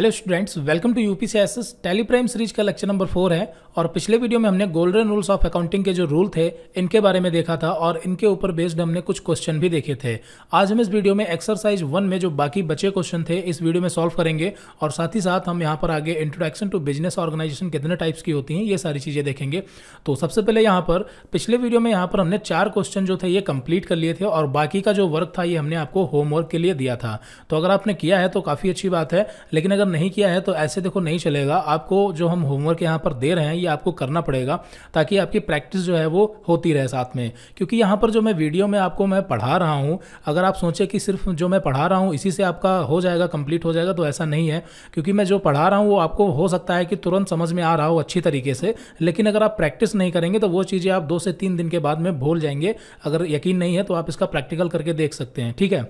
hello students welcome to UP S S Tally Prime series का lecture number four है और पिछले वीडियो में हमने गोल्डन रूल्स ऑफ अकाउंटिंग के जो रूल थे इनके बारे में देखा था और इनके ऊपर बेस्ड हमने कुछ क्वेश्चन भी देखे थे आज हम इस वीडियो में एक्सरसाइज वन में जो बाकी बचे क्वेश्चन थे इस वीडियो में सॉल्व करेंगे और साथ ही साथ हम यहाँ पर आगे इंट्रोडक्शन टू बिजनेस ऑर्गेनाइजेशन कितने टाइप्स की होती हैं ये सारी चीज़ें देखेंगे तो सबसे पहले यहाँ पर पिछले वीडियो में यहाँ पर हमने चार क्वेश्चन जो थे ये कंप्लीट कर लिए थे और बाकी का जो वर्क था ये हमने आपको होमवर्क के लिए दिया था तो अगर आपने किया है तो काफ़ी अच्छी बात है लेकिन अगर नहीं किया है तो ऐसे देखो नहीं चलेगा आपको जो हम होमवर्क यहाँ पर दे रहे हैं ये आपको करना पड़ेगा ताकि आपकी प्रैक्टिस जो है वो होती रहे साथ में क्योंकि यहाँ पर जो मैं वीडियो में आपको मैं पढ़ा रहा हूँ अगर आप सोचें कि सिर्फ जो मैं पढ़ा रहा हूँ इसी से आपका हो जाएगा कंप्लीट हो जाएगा तो ऐसा नहीं है क्योंकि मैं जो पढ़ा रहा हूँ वो आपको हो सकता है कि तुरंत समझ में आ रहा हो अच्छी तरीके से लेकिन अगर आप प्रैक्टिस नहीं करेंगे तो वो चीज़ें आप दो से तीन दिन के बाद में भूल जाएंगे अगर यकीन नहीं है तो आप इसका प्रैक्टिकल करके देख सकते हैं ठीक है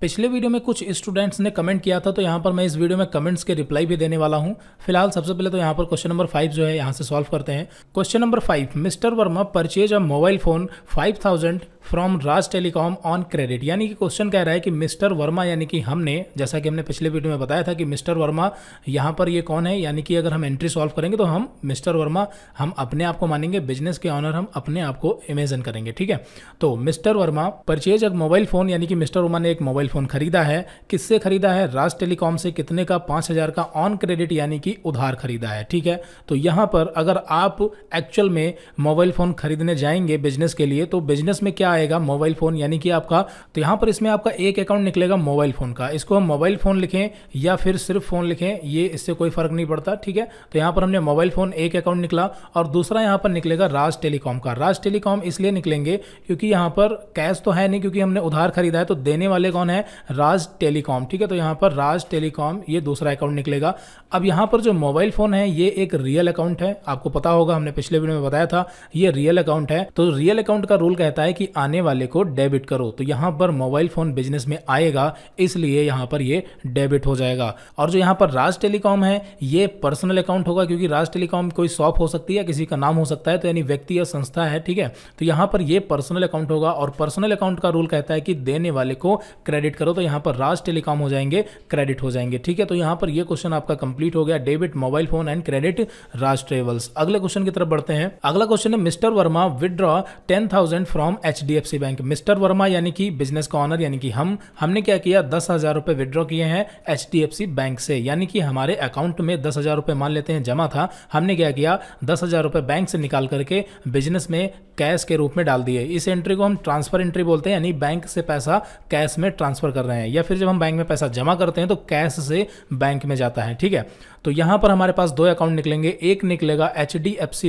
पिछले वीडियो में कुछ स्टूडेंट्स ने कमेंट किया था तो यहाँ पर मैं इस वीडियो में कमेंट्स के रिप्लाई भी देने वाला हूँ फिलहाल सबसे पहले तो यहाँ पर क्वेश्चन नंबर फाइव जो है यहाँ से सॉल्व करते हैं question number five mister Verma purchase a mobile phone five thousand from Raj telecom on credit यानी कि क्वेश्चन कह रहा है कि मिस्टर वर्मा यानी कि हमने जैसा कि हमने पिछले वीडियो में बताया था कि मिस्टर वर्मा यहाँ पर ये कौन है यानी कि अगर हम एंट्री सॉल्व करेंगे तो हम मिस्टर वर्मा हम अपने आप को मानेंगे बिजनेस के ऑनर हम अपने आप को इमेजन करेंगे ठीक है तो मिस्टर वर्मा परचेज एक मोबाइल फोन यानी कि मिस्टर वर्मा ने एक मोबाइल फोन खरीदा है किससे खरीदा है राज टेलीकॉम से कितने का पाँच हज़ार का ऑन क्रेडिट यानी कि उधार खरीदा है ठीक है तो यहाँ पर अगर आप एक्चुअल में मोबाइल फ़ोन खरीदने जाएंगे बिजनेस के लिए तो बिजनेस में क्या आएगा मोबाइल फ़ोन यानी कि आपका तो यहाँ पर इसमें आपका एक अकाउंट निकलेगा मोबाइल फ़ोन का इसको हम मोबाइल फ़ोन लिखें या फिर सिर्फ फ़ोन लिखें ये इससे कोई फ़र्क नहीं पड़ता ठीक है तो यहाँ पर हमने मोबाइल फ़ोन एक अकाउंट निकला और दूसरा यहाँ पर निकलेगा राज टेलीकॉम का राज टेलीकॉम इसलिए निकलेंगे क्योंकि यहाँ पर कैश तो है नहीं क्योंकि हमने उधार खरीदा है तो देने वाले कौन है राज टेलीकॉम ठीक है तो यहाँ पर राज टेलीकॉम ये दूसरा अकाउंट निकलेगा अब यहाँ पर जो मोबाइल फ़ोन है ये एक रियल अकाउंट है आपको पता होगा हमने पिछले वीडियो में बताया था ये रियल अकाउंट है तो रियल अकाउंट का रूल कहता है कि आने वाले को डेबिट करो तो यहां पर मोबाइल फ़ोन बिजनेस में आएगा इसलिए यहां पर ये डेबिट हो जाएगा और जो यहां पर राज टेलीकॉम है ये पर्सनल अकाउंट होगा क्योंकि राज टेलीकॉम कोई शॉप हो सकती है किसी का नाम हो सकता है तो यानी व्यक्ति या संस्था है ठीक है तो यहां पर ये पर्सनल अकाउंट होगा और पर्सनल अकाउंट का रूल कहता है कि देने वाले को क्रेडिट करो तो यहां पर राज टेलीकॉम हो जाएंगे क्रेडिट हो जाएंगे ठीक है तो यहां पर यह क्वेश्चन आपका कंप्लीट हो गया debit mobile phone and credit Raj travels अगले क्वेश्चन की तरफ बढ़ते हैं अगला क्वेश्चन है mister Verma withdraw ten thousand from H H bank mister Verma यानी कि बिजनेस का ऑनर यानी कि हम हमने क्या किया दस हज़ार रुपए विड्रॉ किए हैं एच बैंक से यानी कि हमारे अकाउंट में दस हज़ार रुपए मान लेते हैं जमा था हमने क्या किया दस हज़ार रुपए बैंक से निकाल करके बिजनेस में कैश के रूप में डाल दिए इस एंट्री को हम ट्रांसफर एंट्री बोलते हैं यानी बैंक से पैसा कैश में ट्रांसफर कर रहे हैं या फिर जब हम बैंक में पैसा जमा करते हैं तो कैश से बैंक में जाता है ठीक है तो यहां पर हमारे पास दो अकाउंट निकलेंगे एक निकलेगा एच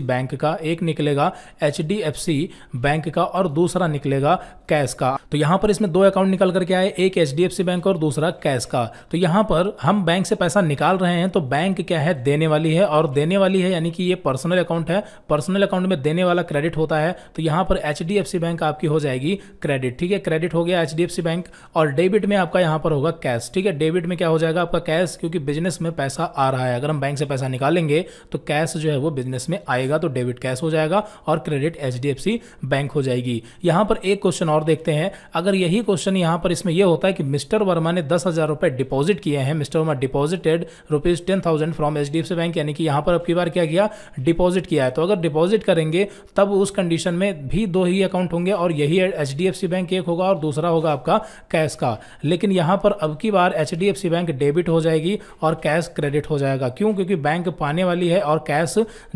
बैंक का एक निकलेगा एच बैंक का और दूसरा निकलेगा कैश का तो यहां पर इसमें दो अकाउंट निकल करके आए एक एच बैंक और दूसरा कैश का तो यहां पर हम बैंक से पैसा निकाल रहे हैं तो बैंक क्या है देने वाली है और देने वाली है यानी कि ये पर्सनल अकाउंट है पर्सनल अकाउंट में देने वाला क्रेडिट होता है तो यहां पर एच बैंक आपकी हो जाएगी क्रेडिट ठीक है क्रेडिट हो गया एच बैंक और डेबिट में आपका यहां पर होगा कैश ठीक है डेबिट में क्या हो जाएगा आपका कैश क्योंकि बिजनेस में पैसा आ रहा है है अगर हम बैंक से पैसा निकालेंगे तो कैश जो है वो बिजनेस में आएगा तो डेबिट कैश हो जाएगा और क्रेडिट एच बैंक हो जाएगी यहां पर एक क्वेश्चन और देखते हैं अगर यही क्वेश्चन यहां पर इसमें यह होता है कि मिस्टर वर्मा ने दस हज़ार रुपए डिपॉजिट किए हैं mister Verma deposited rupees ten thousand from H bank यानी कि यहां पर अब की बार क्या किया डिपॉजिट किया है तो अगर डिपॉजिट करेंगे तब उस कंडीशन में भी दो ही अकाउंट होंगे और यही एच बैंक एक होगा और दूसरा होगा आपका कैश का लेकिन यहां पर अब की बार एच बैंक डेबिट हो जाएगी और कैश क्रेडिट हो जाएगा जाएगा क्यों क्योंकि बैंक पाने वाली है और कैश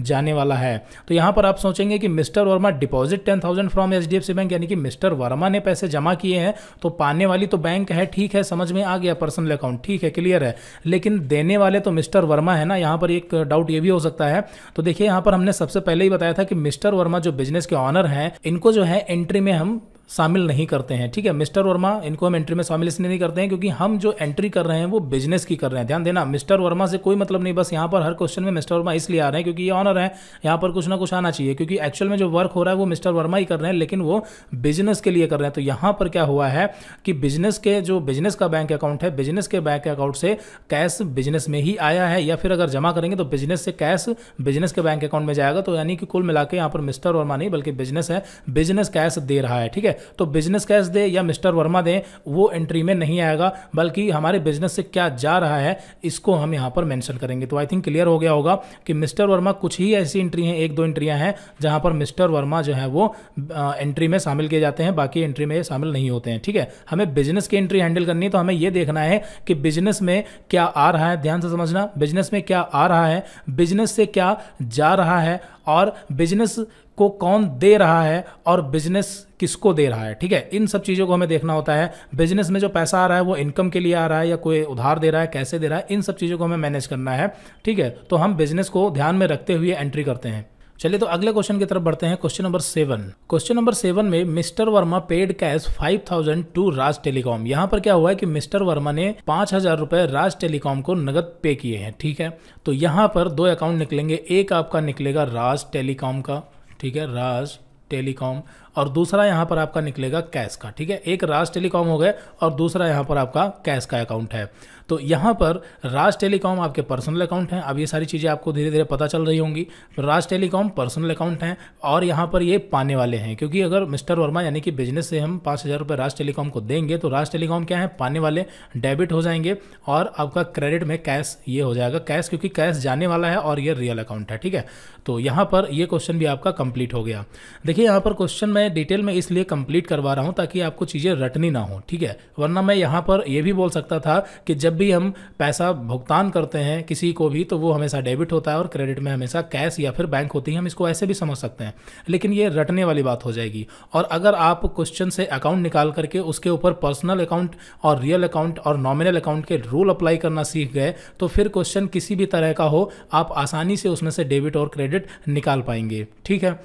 जाने वाला है तो यहां पर आप सोचेंगे कि mister Verma deposit ten thousand from H D F C bank यानी कि मिस्टर वर्मा ने पैसे जमा किए हैं तो पाने वाली तो बैंक है ठीक है समझ में आ गया पर्सनल अकाउंट ठीक है क्लियर है लेकिन देने वाले तो मिस्टर वर्मा है ना यहां पर एक डाउट ये भी हो सकता है तो देखिए यहां पर हमने सबसे पहले ही बताया था कि मिस्टर वर्मा जो बिजनेस के ऑनर हैं इनको जो है एंट्री में हम शामिल नहीं करते हैं ठीक है मिस्टर वर्मा इनको हम एंट्री में शामिल इसलिए नहीं करते हैं क्योंकि हम जो एंट्री कर रहे हैं वो बिजनेस की कर रहे हैं ध्यान देना मिस्टर वर्मा से कोई मतलब नहीं बस यहाँ पर हर क्वेश्चन में मिस्टर वर्मा इसलिए आ रहे हैं क्योंकि ये ऑनर है यहाँ पर कुछ ना कुछ आना चाहिए क्योंकि एक्चुअल में जो वर्क हो रहा है वो मिस्टर वर्मा ही कर रहे हैं लेकिन वो बिजनेस के लिए कर रहे हैं तो यहाँ पर क्या हुआ है कि बिजनेस के जो बिजनेस का बैंक अकाउंट है बिजनेस के बैंक अकाउंट से कैश बिजनेस में ही आया है या फिर अगर जमा करेंगे तो बिजनेस से कैश बिजनेस के बैंक अकाउंट में जाएगा तो यानी कि कुल मिला के यहाँ पर मिस्टर वर्मा नहीं बल्कि बिजनेस है बिजनेस कैश दे रहा है ठीक है तो बिजनेस कैश दे या मिस्टर वर्मा दें वो एंट्री में नहीं आएगा बल्कि हमारे बिजनेस से क्या जा रहा है इसको हम यहाँ पर मैंशन करेंगे तो आई थिंक क्लियर हो गया होगा कि मिस्टर वर्मा कुछ ही ऐसी एंट्री हैं एक दो एंट्रियाँ हैं जहाँ पर मिस्टर वर्मा जो है वो एंट्री में शामिल किए जाते हैं बाकी एंट्री में शामिल नहीं होते हैं ठीक है हमें बिजनेस की एंट्री हैंडल करनी है तो हमें ये देखना है कि बिजनेस में क्या आ रहा है ध्यान से समझना बिजनेस में क्या आ रहा है बिजनेस से क्या जा रहा है और बिजनेस को कौन दे रहा है और बिजनेस किसको दे रहा है ठीक है इन सब चीज़ों को हमें देखना होता है बिजनेस में जो पैसा आ रहा है वो इनकम के लिए आ रहा है या कोई उधार दे रहा है कैसे दे रहा है इन सब चीज़ों को हमें मैनेज करना है ठीक है तो हम बिजनेस को ध्यान में रखते हुए एंट्री करते हैं चलिए तो अगले क्वेश्चन की तरफ बढ़ते हैं question number seven question number seven में mister Verma paid cash five thousand to Raj telecom यहाँ पर क्या हुआ है कि मिस्टर वर्मा ने पांच हजार रुपए राज टेलीकॉम को नगद पे किए हैं ठीक है तो यहाँ पर दो अकाउंट निकलेंगे एक आपका निकलेगा राज टेलीकॉम का ठीक है राज टेलीकॉम और दूसरा यहाँ पर आपका निकलेगा कैश का ठीक है एक राज टेलीकॉम हो गए और दूसरा यहाँ पर आपका कैश का अकाउंट है तो यहाँ पर राज टेलीकॉम आपके पर्सनल अकाउंट हैं अब ये सारी चीज़ें आपको धीरे धीरे पता चल रही होंगी तो राज टेलीकॉम पर्सनल अकाउंट हैं और यहाँ पर ये पाने वाले हैं क्योंकि अगर मिस्टर वर्मा यानी कि बिजनेस से हम पाँच हज़ार रुपये राज टेलीकॉम को देंगे तो राज टेलीकॉम क्या है पाने वाले डेबिट हो जाएंगे और आपका क्रेडिट में कैश ये हो जाएगा कैश क्योंकि कैश जाने वाला है और ये रियल अकाउंट है ठीक है तो यहाँ पर ये क्वेश्चन भी आपका कंप्लीट हो गया देखिए यहाँ पर क्वेश्चन में मैं डिटेल में इसलिए कंप्लीट करवा रहा हूँ ताकि आपको चीज़ें रटनी ना हो ठीक है वरना मैं यहाँ पर यह भी बोल सकता था कि जब भी हम पैसा भुगतान करते हैं किसी को भी तो वो हमेशा डेबिट होता है और क्रेडिट में हमेशा कैश या फिर बैंक होती है हम इसको ऐसे भी समझ सकते हैं लेकिन ये रटने वाली बात हो जाएगी और अगर आप क्वेश्चन से अकाउंट निकाल करके उसके ऊपर पर्सनल अकाउंट और रियल अकाउंट और नॉमिनल अकाउंट के रूल अप्लाई करना सीख गए तो फिर क्वेश्चन किसी भी तरह का हो आप आसानी से उसमें से डेबिट और क्रेडिट निकाल पाएंगे ठीक है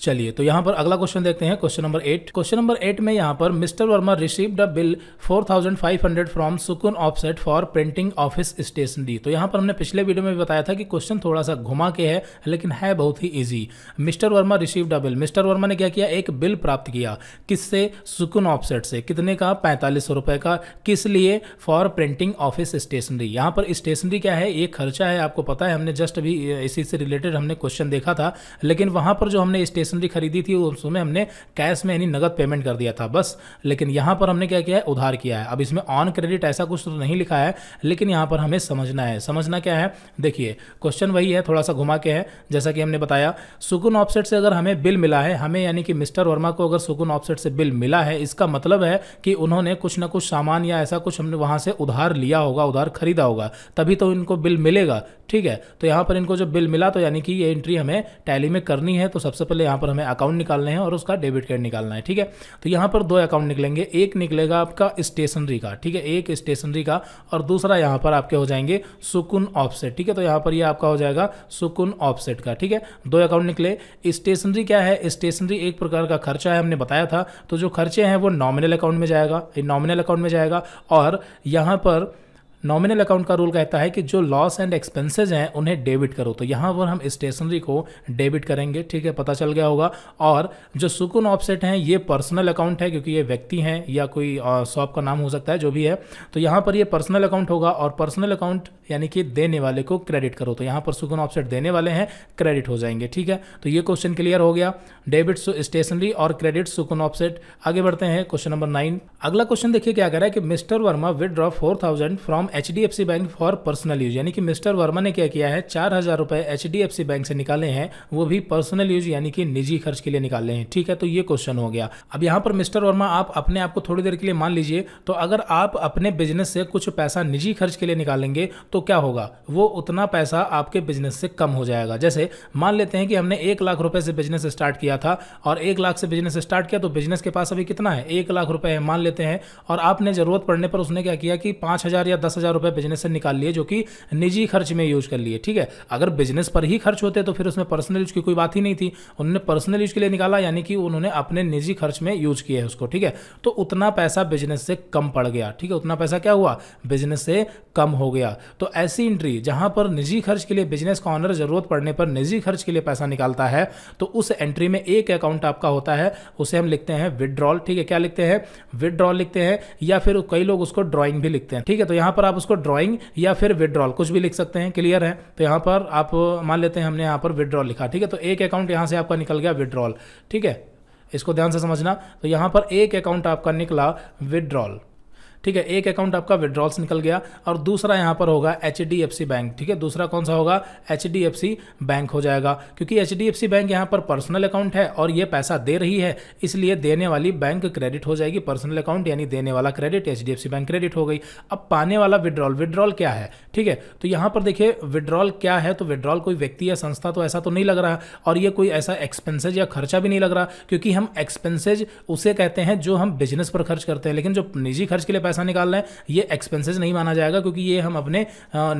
चलिए तो यहाँ पर अगला क्वेश्चन देखते हैं question number eight question number eight में यहाँ पर mister Verma receive a bill four thousand five hundred from Sukoon offset for printing office stationery तो यहाँ पर हमने पिछले वीडियो में भी बताया था कि क्वेश्चन थोड़ा सा घुमा के है लेकिन है बहुत ही easy mister Verma receive a bill mister Verma ने क्या किया एक बिल प्राप्त किया किससे सुकुन ऑफसेट से कितने का पैंतालीस रुपए का किस लिए फॉर प्रिंटिंग ऑफिस स्टेशनरी यहाँ पर स्टेशनरी क्या है ये खर्चा है आपको पता है हमने जस्ट अभी इसी से रिलेटेड हमने क्वेश्चन देखा था लेकिन वहाँ पर जो हमने स्टेशन स्टेशनरी खरीदी थी उसमें हमने कैश में यानी नगद पेमेंट कर दिया था बस लेकिन यहाँ पर हमने क्या किया है उधार किया है अब इसमें ऑन क्रेडिट ऐसा कुछ तो नहीं लिखा है लेकिन यहाँ पर हमें समझना है समझना क्या है देखिए क्वेश्चन वही है थोड़ा सा घुमा के है जैसा कि हमने बताया सुकुन ऑफसेट से अगर हमें बिल मिला है हमें यानी कि मिस्टर वर्मा को अगर सुकुन ऑफसेट से बिल मिला है इसका मतलब है कि उन्होंने कुछ ना कुछ सामान या ऐसा कुछ हमने वहाँ से उधार लिया होगा उधार खरीदा होगा तभी तो इनको बिल मिलेगा ठीक है तो यहाँ पर इनको जब बिल मिला तो यानी कि ये एंट्री हमें टैली में करनी है तो सबसे पहले यहाँ यहाँ पर हमें अकाउंट निकालने हैं और उसका डेबिट कार्ड निकालना है ठीक है तो यहाँ पर दो अकाउंट निकलेंगे एक निकलेगा आपका स्टेशनरी का ठीक है एक स्टेशनरी का और दूसरा यहाँ पर आपके हो जाएंगे सुकुन ऑफसेट ठीक है तो यहाँ पर ये यह आपका हो जाएगा सुकुन ऑफसेट का ठीक है दो अकाउंट निकले स्टेशनरी क्या है स्टेशनरी एक प्रकार का खर्चा है हमने बताया था तो जो खर्चे हैं वो नॉमिनल अकाउंट में जाएगा नॉमिनल अकाउंट में जाएगा और यहाँ पर नॉमिनल अकाउंट का रूल कहता है कि जो लॉस एंड एक्सपेंसेज हैं उन्हें डेबिट करो तो यहाँ पर हम स्टेशनरी को डेबिट करेंगे ठीक है पता चल गया होगा और जो सुकून ऑफसेट हैं ये पर्सनल अकाउंट है क्योंकि ये व्यक्ति हैं या कोई शॉप का नाम हो सकता है जो भी है तो यहाँ पर ये पर्सनल अकाउंट होगा और पर्सनल अकाउंट यानी कि देने वाले को क्रेडिट करो तो यहाँ पर सुकून ऑफसेट देने वाले हैं क्रेडिट हो जाएंगे ठीक है तो ये क्वेश्चन क्लियर हो गया डेबिट स्टेशनरी और क्रेडिट सुकून ऑफसेट आगे बढ़ते हैं क्वेश्चन नंबर नाइन अगला क्वेश्चन देखिए क्या कह रहा है कि mister Verma withdraw four thousand from H D F C bank for personal use यानी कि मिस्टर वर्मा ने क्या किया है चार हजार रुपए H D F C bank से निकाले हैं वो भी पर्सनल यूज यानी कि निजी खर्च के लिए निकाले हैं ठीक है तो ये क्वेश्चन हो गया अब यहाँ पर मिस्टर वर्मा आप अपने आप को थोड़ी देर के लिए मान लीजिए तो अगर आप अपने बिजनेस से कुछ पैसा निजी खर्च के लिए निकालेंगे तो क्या होगा वो उतना पैसा आपके बिजनेस से कम हो जाएगा जैसे मान लेते हैं कि हमने एक लाख रुपए से बिजनेस स्टार्ट किया था और एक लाख से बिजनेस स्टार्ट किया तो बिजनेस के पास अभी कितना है एक लाख रुपए है मान लेते हैं और आपने जरूरत पड़ने पर उसने क्या किया कि पांच हज़ार या दस हज़ार हज़ार रुपए बिजनेस से निकाल लिए जो कि निजी खर्च में यूज़ कर लिए ठीक है अगर बिजनेस पर ही खर्च होते तो फिर उसमें पर्सनल यूज की कोई बात ही नहीं थी उन्होंने पर्सनल यूज के लिए निकाला यानी कि उन्होंने अपने निजी खर्च में यूज किया है उसको ठीक है तो उतना पैसा बिजनेस से कम पड़ गया ठीक है उतना पैसा क्या हुआ बिजनेस से कम हो गया तो ऐसी एंट्री जहां पर निजी खर्च के लिए बिजनेस का ऑनर जरूरत पड़ने पर निजी खर्च के लिए पैसा निकालता है तो उस एंट्री में एक अकाउंट आपका होता है उसे हम लिखते हैं विदड्रॉल ठीक है क्या लिखते हैं विदड्रॉल लिखते हैं या फिर कई लोग उसको ड्रॉइंग भी लिखते हैं ठीक है तो यहां पर आप उसको ड्रॉइंग या फिर विड्रॉल कुछ भी लिख सकते हैं क्लियर है तो यहाँ पर आप मान लेते हैं हमने यहाँ पर विड्रॉल लिखा ठीक है तो एक अकाउंट यहाँ से आपका निकल गया विड्रॉल ठीक है इसको ध्यान से समझना तो यहाँ पर एक अकाउंट आपका निकला विड्रॉल ठीक है एक अकाउंट आपका विड्रॉल्स निकल गया और दूसरा यहाँ पर होगा एच बैंक ठीक है दूसरा कौन सा होगा एच बैंक हो जाएगा क्योंकि एच बैंक यहाँ पर पर्सनल अकाउंट है और ये पैसा दे रही है इसलिए देने वाली बैंक क्रेडिट हो जाएगी पर्सनल अकाउंट यानी देने वाला क्रेडिट एच बैंक क्रेडिट हो गई अब पाने वाला विड्रॉल विड्रॉल क्या है ठीक है तो यहाँ पर देखिए विड्रॉल क्या है तो विड्रॉल कोई व्यक्ति या संस्था तो ऐसा तो नहीं लग रहा और ये कोई ऐसा एक्सपेंसेज या खर्चा भी नहीं लग रहा क्योंकि हम एक्सपेंसेज उसे कहते हैं जो हम बिजनेस पर खर्च करते हैं लेकिन जो निजी खर्च के लिए पैसा पैसा निकाल रहे हैं ये एक्सपेंसेस नहीं माना जाएगा क्योंकि ये हम अपने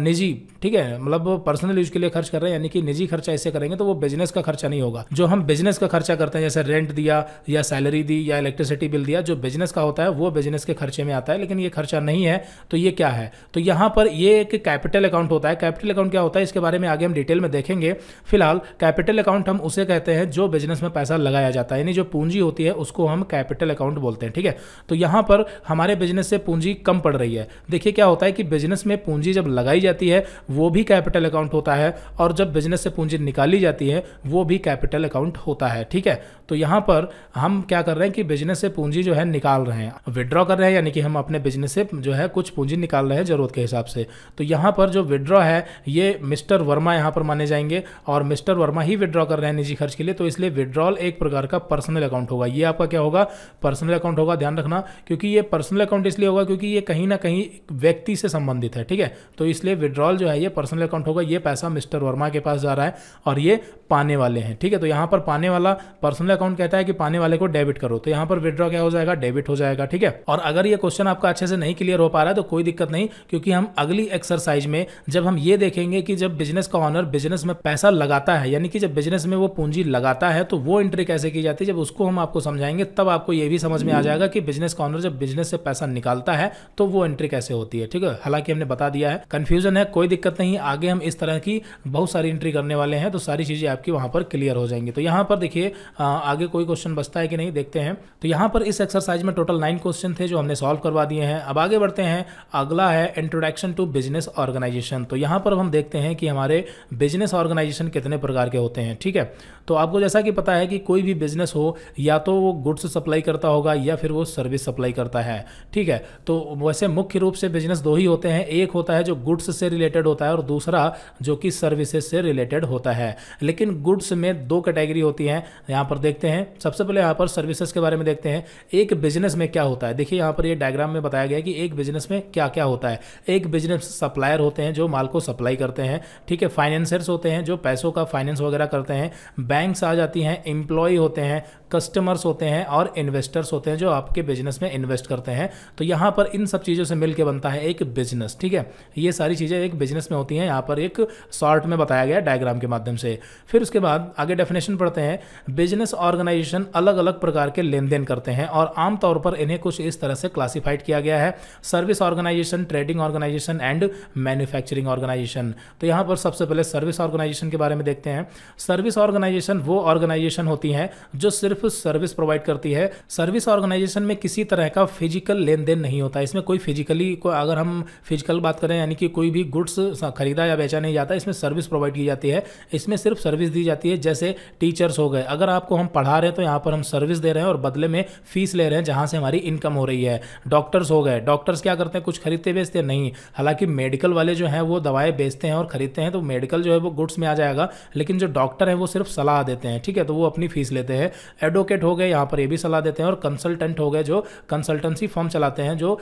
निजी ठीक है मतलब पर्सनल यूज के लिए खर्च कर रहे हैं यानी कि निजी खर्चा इससे करेंगे तो वो बिजनेस का खर्चा नहीं होगा जो हम बिजनेस का खर्चा करते हैं जैसे रेंट दिया या सैलरी दी या इलेक्ट्रिसिटी बिल दिया जो बिजनेस का होता है वो बिजनेस के खर्चे में आता है लेकिन ये खर्चा नहीं है तो ये क्या है तो यहां पर ये एक कैपिटल अकाउंट होता है कैपिटल अकाउंट क्या होता है इसके बारे में आगे हम डिटेल में देखेंगे फिलहाल कैपिटल अकाउंट हम उसे कहते हैं जो बिजनेस में पैसा लगाया जाता है यानी जो पूंजी होती है उसको हम कैपिटल अकाउंट बोलते हैं ठीक है तो यहां पर हमारे बिजनेस से जिससे पूंजी कम पड़ रही है देखिए क्या होता है कि बिजनेस में पूंजी जब लगाई जाती है वो भी कैपिटल अकाउंट होता है और जब बिजनेस से पूंजी निकाली जाती है वो भी कैपिटल अकाउंट होता है ठीक है तो यहां पर हम क्या कर रहे हैं कि बिजनेस से पूंजी जो है निकाल रहे हैं विड्रॉ कर रहे हैं यानी कि हम अपने बिजनेस से जो है कुछ पूंजी निकाल रहे हैं जरूरत के हिसाब से तो यहां पर जो विड्रॉ है ये मिस्टर वर्मा यहां पर माने जाएंगे और मिस्टर वर्मा ही विड्रॉ कर रहे हैं निजी खर्च के लिए तो इसलिए विड्रॉल एक प्रकार का पर्सनल अकाउंट होगा ये आपका क्या होगा पर्सनल अकाउंट होगा ध्यान रखना क्योंकि ये पर्सनल अकाउंट इसलिए इसलिए होगा क्योंकि ये कहीं ना कहीं व्यक्ति से संबंधित है ठीक है तो इसलिए विड्रॉल जो है ये पर्सनल अकाउंट होगा ये पैसा मिस्टर वर्मा के पास जा रहा है और ये पाने वाले हैं ठीक है तो यहां पर पाने वाला पर्सनल अकाउंट कहता है कि पाने वाले को डेबिट करो तो यहां पर विद्रॉ क्या हो जाएगा डेबिट हो जाएगा ठीक है और अगर ये क्वेश्चन आपका अच्छे से नहीं क्लियर हो पा रहा है तो कोई दिक्कत नहीं क्योंकि हम अगली एक्सरसाइज में जब हम ये देखेंगे कि जब बिजनेस का ऑनर बिजनेस में पैसा लगाता है यानी कि जब बिजनेस में वो पूंजी लगाता है तो वो एंट्री कैसे की जाती है जब उसको हम आपको समझाएंगे तब आपको ये भी समझ में आ जाएगा कि बिजनेस का ऑनर जब बिजनेस से पैसा निकालता है तो वो एंट्री कैसे होती है ठीक है हालांकि हमने बता दिया है कन्फ्यूजन है कोई दिक्कत नहीं आगे हम इस तरह की बहुत सारी एंट्री करने वाले हैं तो सारी चीजें आपकी वहाँ पर क्लियर हो जाएंगे तो यहाँ पर देखिए आगे कोई क्वेश्चन बचता है कि नहीं देखते हैं तो यहाँ पर इस एक्सरसाइज में टोटल नाइन क्वेश्चन थे जो हमने सॉल्व करवा दिए हैं अब आगे बढ़ते हैं अगला है इंट्रोडक्शन टू बिजनेस ऑर्गेनाइजेशन तो यहाँ पर हम देखते हैं कि हमारे बिजनेस ऑर्गेनाइजेशन कितने प्रकार के होते हैं ठीक है तो आपको जैसा कि पता है कि कोई भी बिजनेस हो या तो वो गुड्स सप्लाई करता होगा या फिर वो सर्विस सप्लाई करता है ठीक है तो वैसे मुख्य रूप से बिजनेस दो ही होते हैं एक होता है जो गुड्स से रिलेटेड होता है और दूसरा जो कि सर्विसेज से रिलेटेड होता है लेकिन लेकिन गुड्स में दो कैटेगरी होती हैं यहाँ पर देखते हैं सबसे पहले यहाँ पर सर्विसेज के बारे में देखते हैं एक बिजनेस में क्या होता है देखिए यहाँ पर ये यह डायग्राम में बताया गया कि एक बिजनेस में क्या क्या होता है एक बिजनेस सप्लायर होते हैं जो माल को सप्लाई करते हैं ठीक है फाइनेंसर्स होते हैं जो पैसों का फाइनेंस वगैरह करते हैं बैंक्स आ जाती हैं इंप्लॉय होते हैं कस्टमर्स होते हैं और इन्वेस्टर्स होते हैं जो आपके बिजनेस में इन्वेस्ट करते हैं तो यहाँ पर इन सब चीज़ों से मिलकर बनता है एक बिजनेस ठीक है ये सारी चीज़ें एक बिजनेस में होती हैं यहाँ पर एक शॉर्ट में बताया गया डायग्राम के माध्यम से फिर फिर उसके बाद आगे डेफिनेशन पढ़ते हैं बिजनेस ऑर्गेनाइजेशन अलग अलग प्रकार के लेन देन करते हैं और आमतौर पर इन्हें कुछ इस तरह से क्लासिफाइड किया गया है service organisation trading organisation and manufacturing organisation तो यहाँ पर सबसे पहले सर्विस ऑर्गेनाइजेशन के बारे में देखते हैं सर्विस ऑर्गेनाइजेशन वो ऑर्गेनाइजेशन होती है जो सिर्फ सर्विस प्रोवाइड करती है सर्विस ऑर्गेनाइजेशन में किसी तरह का फिजिकल लेन देन नहीं होता इसमें कोई फिजिकली को अगर हम फिजिकल बात करें यानी कि कोई भी गुड्स खरीदा या बेचा नहीं जाता इसमें सर्विस प्रोवाइड की जाती है इसमें सिर्फ सर्विस सर्विस दी जाती है जैसे टीचर्स हो गए अगर आपको हम पढ़ा रहे हैं तो यहाँ पर हम सर्विस दे रहे हैं और बदले में फीस ले रहे हैं जहाँ से हमारी इनकम हो रही है डॉक्टर्स हो गए डॉक्टर्स क्या करते हैं कुछ खरीदते बेचते हैं नहीं हालांकि मेडिकल वाले जो हैं वो दवाएं बेचते हैं और खरीदते हैं तो मेडिकल जो है वो गुड्स में आ जाएगा लेकिन जो डॉक्टर है वो सिर्फ सलाह देते हैं ठीक है तो वो अपनी फीस लेते हैं एडवोकेट हो गए यहाँ पर ये भी सलाह देते हैं और कंसल्टेंट हो गए जो कंसल्टेंसी फॉर्म चलाते हैं जो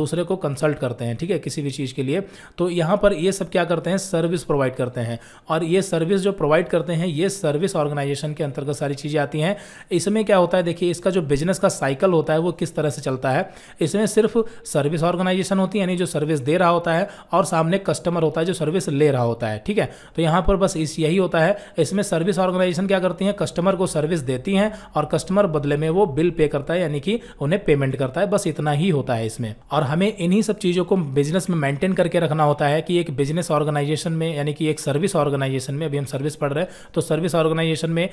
दूसरे को कंसल्ट करते हैं ठीक है किसी भी चीज़ के लिए तो यहाँ पर ये सब क्या करते हैं सर्विस प्रोवाइड करते हैं और ये सर्विस जो प्रोवाइड करते हैं करते हैं ये सर्विस ऑर्गेनाइजेशन के अंतर्गत सारी चीज़ें आती हैं इसमें क्या होता है देखिए इसका जो बिजनेस का साइकिल होता है वो किस तरह से चलता है इसमें सिर्फ सर्विस ऑर्गेनाइजेशन होती है यानी जो सर्विस दे रहा होता है और सामने कस्टमर होता है जो सर्विस ले रहा होता है ठीक है तो यहाँ पर बस इस यही होता है इसमें सर्विस ऑर्गेनाइजेशन क्या करती हैं कस्टमर को सर्विस देती हैं और कस्टमर बदले में वो बिल पे करता है यानी कि उन्हें पेमेंट करता है बस इतना ही होता है इसमें और हमें इन्हीं सब चीज़ों को बिजनेस में मेंटेन करके रखना होता है कि एक बिजनेस ऑर्गेनाइजेशन में यानी कि एक सर्विस ऑर्गेनाइजेशन में अभी हम सर्विस पढ़ रहे हैं तो सर्विस ऑर्गेनाइजेशन में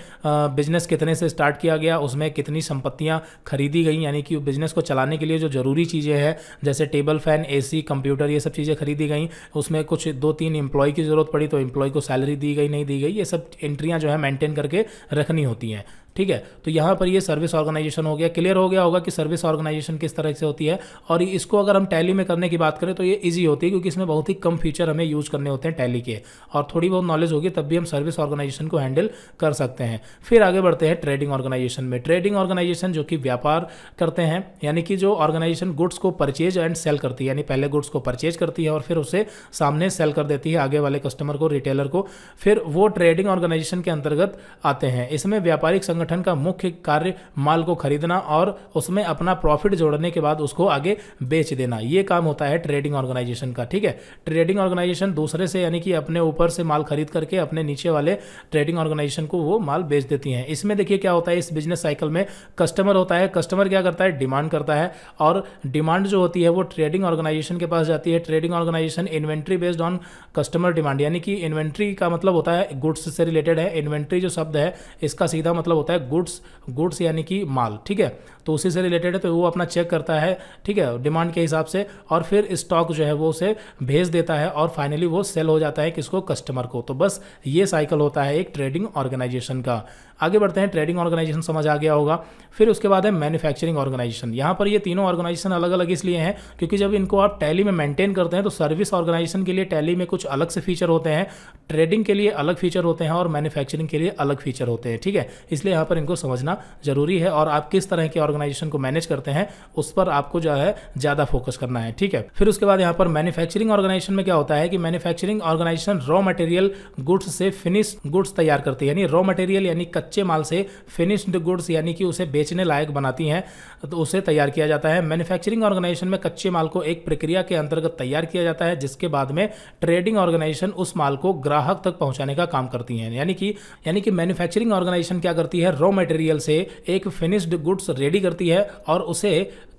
बिजनेस कितने से स्टार्ट किया गया उसमें कितनी संपत्तियाँ खरीदी गई यानी कि बिजनेस को चलाने के लिए जो ज़रूरी चीज़ें हैं जैसे टेबल फैन ए कंप्यूटर ये सब चीज़ें खरीदी गई उसमें कुछ दो तीन एम्प्लॉय की ज़रूरत पड़ी तो एम्प्लॉय को सैलरी दी गई नहीं दी गई ये सब एंट्रियाँ जो है मेंटेन करके रखनी होती हैं ठीक है तो यहाँ पर ये सर्विस ऑर्गेनाइजेशन हो गया क्लियर हो गया होगा कि सर्विस ऑर्गेनाइजेशन किस तरह से होती है और इसको अगर हम टैली में करने की बात करें तो ये ईजी होती है क्योंकि इसमें बहुत ही कम फीचर हमें यूज़ करने होते हैं टैली के और थोड़ी बहुत नॉलेज होगी तब भी हम सर्विस ऑर्गेनाइजेशन को हैंडल कर सकते हैं फिर आगे बढ़ते हैं ट्रेडिंग ऑर्गेनाइजेशन में ट्रेडिंग ऑर्गेनाइजेशन जो कि व्यापार करते हैं यानी कि जो ऑर्गेनाइजेशन गुड्स को परचेज एंड सेल करती है यानी पहले गुड्स को परचेज करती है और फिर उसे सामने सेल कर देती है आगे वाले कस्टमर को रिटेलर को फिर वो ट्रेडिंग ऑर्गेनाइजेशन के अंतर्गत आते हैं इसमें व्यापारिक संगठन संगठन का मुख्य कार्य माल को खरीदना और उसमें अपना प्रॉफिट जोड़ने के बाद उसको आगे बेच देना ये काम होता है ट्रेडिंग ऑर्गेनाइजेशन का ठीक है ट्रेडिंग ऑर्गेनाइजेशन दूसरे से यानी कि अपने ऊपर से माल खरीद करके अपने नीचे वाले ट्रेडिंग ऑर्गेनाइजेशन को वो माल बेच देती हैं इसमें देखिए क्या होता है इस बिजनेस साइकिल में कस्टमर होता है कस्टमर क्या करता है डिमांड करता है और डिमांड जो होती है वो ट्रेडिंग ऑर्गेनाइजेशन के पास जाती है trading organisation inventory based on customer demand यानी कि इन्वेंट्री का मतलब होता है गुड्स से रिलेटेड है इन्वेंट्री जो शब्द है इसका सीधा मतलब होता है है गुड्स गुड्स यानी कि माल ठीक है तो उसी से रिलेटेड है तो वो अपना चेक करता है ठीक है डिमांड के हिसाब से और फिर स्टॉक जो है वो उसे भेज देता है और फाइनली वो सेल हो जाता है किसको कस्टमर को तो बस ये साइकिल होता है एक ट्रेडिंग ऑर्गेनाइजेशन का आगे बढ़ते हैं ट्रेडिंग ऑर्गेनाइजेशन समझ आ गया होगा फिर उसके बाद है मैन्युफैक्चरिंग ऑर्गेनाइजेशन यहाँ पर ये तीनों ऑर्गेनाइजेशन अलग अलग इसलिए हैं क्योंकि जब इनको आप टैली में मेंटेन करते हैं तो सर्विस ऑर्गेनाइजेशन के लिए टैली में कुछ अलग से फीचर होते हैं ट्रेडिंग के लिए अलग फीचर होते हैं और मैन्युफैक्चरिंग के लिए अलग फीचर होते हैं ठीक है इसलिए यहाँ पर इनको समझना जरूरी है और आप किस तरह के ऑर्गेनाइजेशन को मैनेज करते हैं उस पर आपको जो है ज़्यादा फोकस करना है ठीक है फिर उसके बाद यहाँ पर मैन्युफैक्चरिंग ऑर्गेनाइजेशन में क्या होता है कि manufacturing organisation raw material goods से फिनिश गुड्स तैयार करती है यानी रॉ मटेरियल यानी कच्चे माल से फिनिश्ड गुड्स यानी कि उसे बेचने लायक बनाती हैं तो उसे तैयार किया जाता है मैन्युफैक्चरिंग ऑर्गेनाइजेशन में कच्चे माल को एक प्रक्रिया के अंतर्गत तैयार किया जाता है जिसके बाद में ट्रेडिंग ऑर्गेनाइजेशन उस माल को ग्राहक तक पहुंचाने का काम करती हैं यानी कि यानी कि मैन्युफैक्चरिंग ऑर्गेनाइजेशन क्या करती है रॉ मटेरियल से एक फिनिश्ड गुड्स रेडी करती है और उसे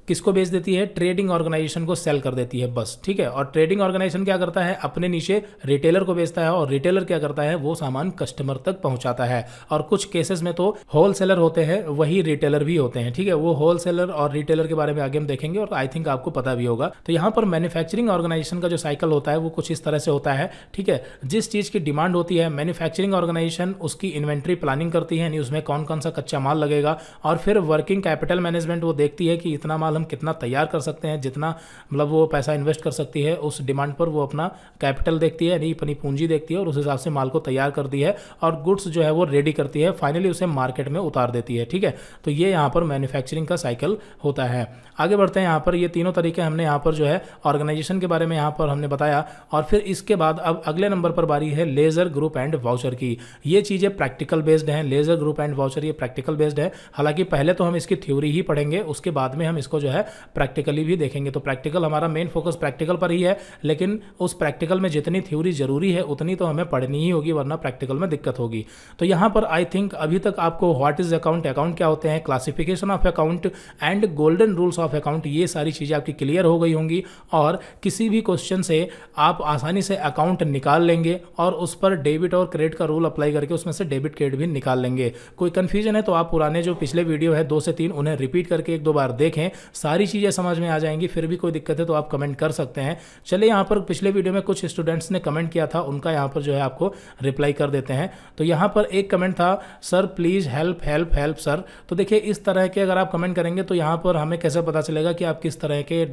किसको बेच देती है ट्रेडिंग ऑर्गेनाइजेशन को सेल कर देती है बस ठीक है और ट्रेडिंग ऑर्गेनाइजेशन क्या करता है अपने नीचे रिटेलर को बेचता है और रिटेलर क्या करता है वो सामान कस्टमर तक पहुंचाता है और कुछ केसेस में तो होलसेलर होते हैं वही रिटेलर भी होते हैं ठीक है वो होलसेलर और रिटेलर के बारे में आगे हम देखेंगे और आई थिंक आपको पता भी होगा तो यहां पर मैन्युफैक्चरिंग ऑर्गेनाइजेशन का जो साइकिल होता है वो कुछ इस तरह से होता है ठीक है जिस चीज़ की डिमांड होती है मैन्युफैक्चरिंग ऑर्गेनाइजेशन उसकी इन्वेंट्री प्लानिंग करती है यानी उसमें कौन कौन सा कच्चा माल लगेगा और फिर वर्किंग कैपिटल मैनेजमेंट वो देखती है कि इतना माल हम कितना तैयार कर सकते हैं जितना मतलब वो पैसा इन्वेस्ट कर सकती है उस डिमांड पर वो अपना कैपिटल देखती है यानी अपनी पूंजी देखती है और उस हिसाब से माल को तैयार करती है और गुड्स जो है वो रेडी करती है फाइनली उसे मार्केट में उतार देती है ठीक है तो ये यहाँ पर मैन्युफैक्चरिंग का साइकिल होता है आगे बढ़ते हैं यहाँ पर ये तीनों तरीके हमने यहाँ पर जो है ऑर्गेनाइजेशन के बारे में यहाँ पर हमने बताया और फिर इसके बाद अब अगले नंबर पर बारी है लेज़र ग्रुप एंड वाउचर की ये चीज़ें प्रैक्टिकल बेस्ड हैं लेज़र ग्रुप एंड वाउचर ये प्रैक्टिकल बेस्ड है हालांकि पहले तो हम इसकी थ्योरी ही पढ़ेंगे उसके बाद में हम इसको जो जो है प्रैक्टिकली भी देखेंगे तो प्रैक्टिकल हमारा मेन फोकस प्रैक्टिकल पर ही है लेकिन उस प्रैक्टिकल में जितनी थ्योरी ज़रूरी है उतनी तो हमें पढ़नी ही होगी वरना प्रैक्टिकल में दिक्कत होगी तो यहाँ पर आई थिंक अभी तक आपको व्हाट इज़ अकाउंट अकाउंट क्या होते हैं classification of account and golden rules of account ये सारी चीज़ें आपकी क्लियर हो गई होंगी और किसी भी क्वेश्चन से आप आसानी से अकाउंट निकाल लेंगे और उस पर डेबिट और क्रेडिट का रूल अप्लाई करके उसमें से डेबिट क्रेडिट भी निकाल लेंगे कोई कन्फ्यूजन है तो आप पुराने जो पिछले वीडियो है दो से तीन उन्हें रिपीट करके एक दो बार देखें सारी चीज़ें समझ में आ जाएंगी फिर भी कोई दिक्कत है तो आप कमेंट कर सकते हैं चलिए यहाँ पर पिछले वीडियो में कुछ स्टूडेंट्स ने कमेंट किया था उनका यहाँ पर जो है आपको रिप्लाई कर देते हैं तो यहाँ पर एक कमेंट था sir please help help help sir तो देखिए इस तरह के अगर आप कमेंट करेंगे तो यहाँ पर हमें कैसे पता चलेगा कि आप किस तरह के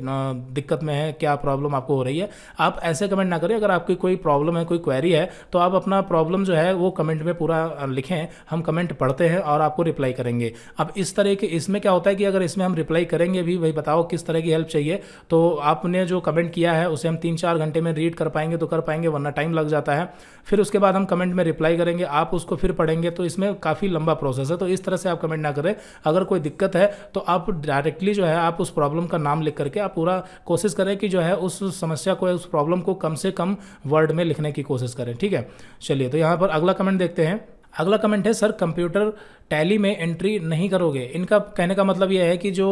दिक्कत में है क्या प्रॉब्लम आपको हो रही है आप ऐसे कमेंट ना करें अगर आपकी कोई प्रॉब्लम है कोई क्वेरी है तो आप अपना प्रॉब्लम जो है वो कमेंट में पूरा लिखें हम कमेंट पढ़ते हैं और आपको रिप्लाई करेंगे अब इस तरह के इसमें क्या होता है कि अगर इसमें हम रिप्लाई करेंगे भी भाई बताओ किस तरह की हेल्प चाहिए तो आपने जो कमेंट किया है उसे हम तीन चार घंटे में रीड कर पाएंगे तो कर पाएंगे वरना टाइम लग जाता है फिर उसके बाद हम कमेंट में रिप्लाई करेंगे आप उसको फिर पढ़ेंगे तो इसमें काफ़ी लंबा प्रोसेस है तो इस तरह से आप कमेंट ना करें अगर कोई दिक्कत है तो आप डायरेक्टली जो है आप उस प्रॉब्लम का नाम लिख करके आप पूरा कोशिश करें कि जो है उस समस्या को उस प्रॉब्लम को कम से कम वर्ड में लिखने की कोशिश करें ठीक है चलिए तो यहाँ पर अगला कमेंट देखते हैं अगला कमेंट है सर कंप्यूटर टैली में एंट्री नहीं करोगे इनका कहने का मतलब यह है कि जो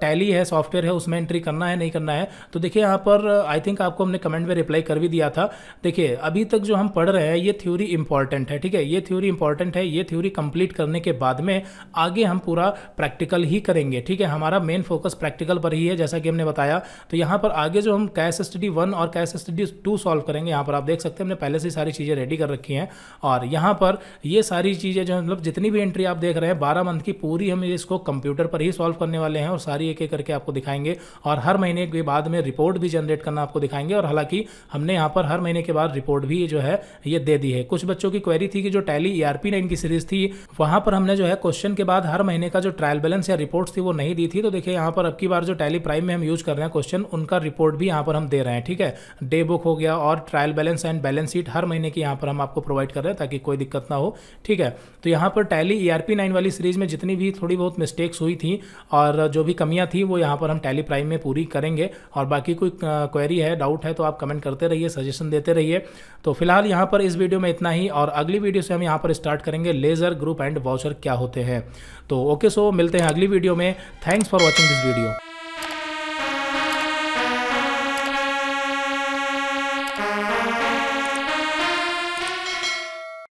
टैली है सॉफ्टवेयर है उसमें एंट्री करना है नहीं करना है तो देखिए यहाँ पर आई थिंक आपको हमने कमेंट में रिप्लाई कर भी दिया था देखिए अभी तक जो हम पढ़ रहे हैं ये थ्योरी इंपॉर्टेंट है ठीक है ये थ्योरी इंपॉर्टेंट है ये थ्योरी कंप्लीट करने के बाद में आगे हम पूरा प्रैक्टिकल ही करेंगे ठीक है हमारा मेन फोकस प्रैक्टिकल पर ही है जैसा कि हमने बताया तो यहाँ पर आगे जो हम कैश स्टडी वन और कैश स्टडी टू सॉल्व करेंगे यहाँ पर आप देख सकते हैं हमने पहले से सारी चीज़ें रेडी कर रखी हैं और यहाँ पर ये सारी चीज़ें जो मतलब जितनी भी एंट्री आप आप देख रहे हैं बारह मंथ की पूरी हम इसको कंप्यूटर पर ही सॉल्व करने वाले हैं और सारी एक एक करके आपको दिखाएंगे और हर महीने के बाद में रिपोर्ट भी जनरेट करना आपको दिखाएंगे और हालांकि हमने यहाँ पर हर महीने के बाद रिपोर्ट भी जो है ये दे दी है कुछ बच्चों की क्वेरी थी कि जो टैली ईआरपी नाइन की सीरीज थी वहां पर हमने जो है क्वेश्चन के बाद हर महीने का जो ट्रायल बैलेंस या रिपोर्ट थी वो नहीं दी थी तो देखिए यहाँ पर अब की बार जो टैली प्राइम में हम यूज कर रहे हैं क्वेश्चन उनका रिपोर्ट भी यहाँ पर हम दे रहे हैं ठीक है डे बुक हो गया और trial balance and balance sheet हर महीने की यहाँ पर हम आपको प्रोवाइड कर रहे हैं ताकि कोई दिक्कत ना हो ठीक है तो यहाँ पर Tally E e P nine वाली सीरीज़ में जितनी भी थोड़ी बहुत मिस्टेक्स हुई थी और जो भी कमियाँ थी वो यहाँ पर हम टैली प्राइम में पूरी करेंगे और बाकी कोई क्वेरी है डाउट है तो आप कमेंट करते रहिए सजेशन देते रहिए तो फिलहाल यहाँ पर इस वीडियो में इतना ही और अगली वीडियो से हम यहाँ पर स्टार्ट करेंगे लेज़र ग्रुप एंड वाउचर क्या होते हैं तो ओके सो मिलते हैं अगली वीडियो में thanks for watching this video